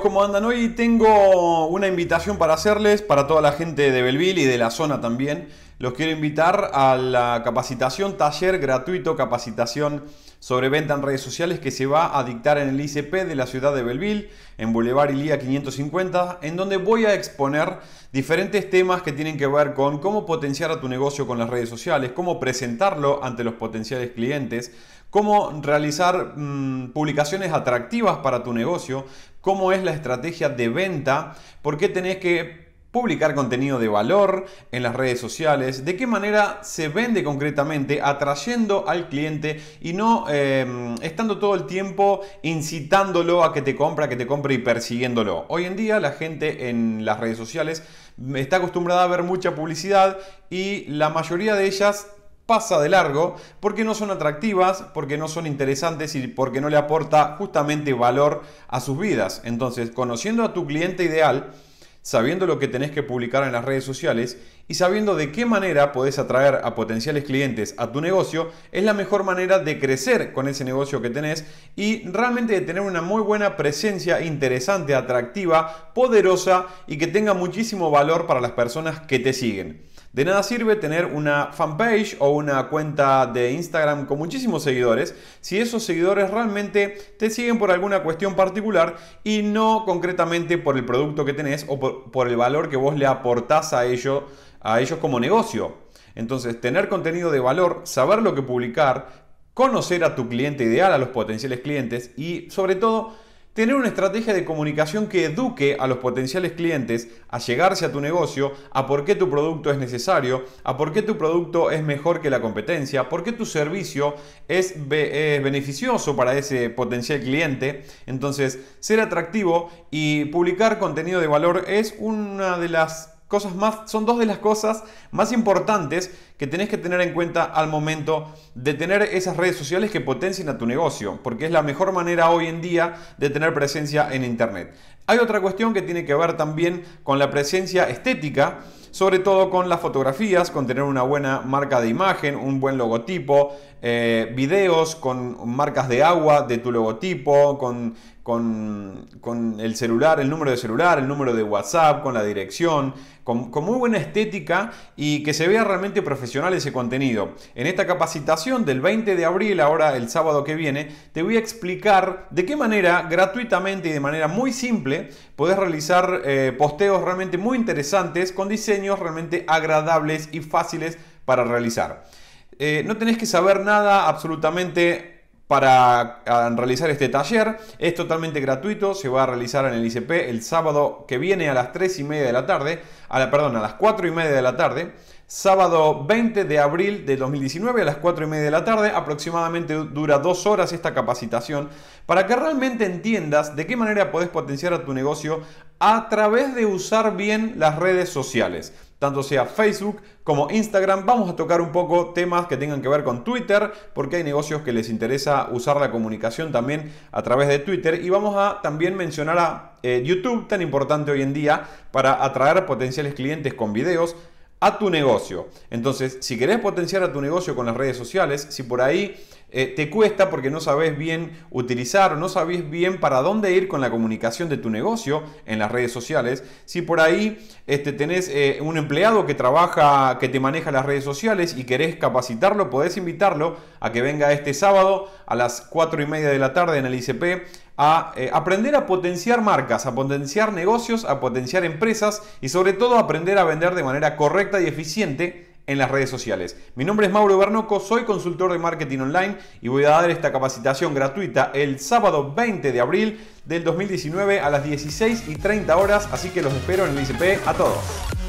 como andan? Hoy tengo una invitación para hacerles para toda la gente de Belville y de la zona también. Los quiero invitar a la capacitación, taller gratuito, capacitación sobre venta en redes sociales que se va a dictar en el ICP de la ciudad de Belville, en Boulevard Ilía 550, en donde voy a exponer diferentes temas que tienen que ver con cómo potenciar a tu negocio con las redes sociales, cómo presentarlo ante los potenciales clientes, cómo realizar mm, publicaciones atractivas para tu negocio, cómo es la estrategia de venta, por qué tenés que publicar contenido de valor en las redes sociales, de qué manera se vende concretamente atrayendo al cliente y no em, estando todo el tiempo incitándolo a que te compra, que te compre y persiguiéndolo. Hoy en día la gente en las redes sociales está acostumbrada a ver mucha publicidad y la mayoría de ellas pasa de largo porque no son atractivas, porque no son interesantes y porque no le aporta justamente valor a sus vidas. Entonces, conociendo a tu cliente ideal, sabiendo lo que tenés que publicar en las redes sociales y sabiendo de qué manera podés atraer a potenciales clientes a tu negocio, es la mejor manera de crecer con ese negocio que tenés y realmente de tener una muy buena presencia interesante, atractiva, poderosa y que tenga muchísimo valor para las personas que te siguen. De nada sirve tener una fanpage o una cuenta de Instagram con muchísimos seguidores si esos seguidores realmente te siguen por alguna cuestión particular y no concretamente por el producto que tenés o por, el valor que vos le aportás a, ello, a ellos como negocio. Entonces, tener contenido de valor, saber lo que publicar, conocer a tu cliente ideal, a los potenciales clientes y sobre todo Tener una estrategia de comunicación que eduque a los potenciales clientes a llegarse a tu negocio, a por qué tu producto es necesario, a por qué tu producto es mejor que la competencia, por qué tu servicio es, es beneficioso para ese potencial cliente. Entonces, ser atractivo y publicar contenido de valor es una de las cosas más, son dos de las cosas más importantes que tenés que tener en cuenta al momento de tener esas redes sociales que potencien a tu negocio, porque es la mejor manera hoy en día de tener presencia en Internet. Hay otra cuestión que tiene que ver también con la presencia estética sobre todo con las fotografías, con tener una buena marca de imagen, un buen logotipo, eh, videos con marcas de agua de tu logotipo, con, el celular, el número de celular, el número de WhatsApp, con la dirección, con, muy buena estética y que se vea realmente profesional ese contenido. En esta capacitación del 20 de abril, ahora el sábado que viene, te voy a explicar de qué manera gratuitamente y de manera muy simple puedes realizar eh, posteos realmente muy interesantes con diseños realmente agradables y fáciles para realizar. Eh, no tenés que saber nada absolutamente para ah, realizar este taller. Es totalmente gratuito, se va a realizar en el ICP el sábado que viene a las 3 y media de la tarde, a la, perdón, a las 4 y media de la tarde sábado 20 de abril de 2019 a las 4 y media de la tarde. Aproximadamente dura dos horas esta capacitación para que realmente entiendas de qué manera puedes potenciar a tu negocio a través de usar bien las redes sociales tanto sea Facebook como Instagram. Vamos a tocar un poco temas que tengan que ver con Twitter, porque hay negocios que les interesa usar la comunicación también a través de Twitter. Y vamos a también mencionar a eh, YouTube, tan importante hoy en día, para atraer potenciales clientes con videos a tu negocio. Entonces, si querés potenciar a tu negocio con las redes sociales, si por ahí eh, te cuesta porque no sabes bien utilizar o no sabes bien para dónde ir con la comunicación de tu negocio en las redes sociales. Si por ahí este, tenés eh, un empleado que trabaja, que te maneja las redes sociales y querés capacitarlo, podés invitarlo a que venga este sábado a las 4 y media de la tarde en el ICP a eh, aprender a potenciar marcas, a potenciar negocios, a potenciar empresas y sobre todo aprender a vender de manera correcta y eficiente en las redes sociales. Mi nombre es Mauro Bernoco, soy consultor de marketing online y voy a dar esta capacitación gratuita el sábado 20 de abril del 2019 a las 16 y 30 horas, así que los espero en el ICP a todos.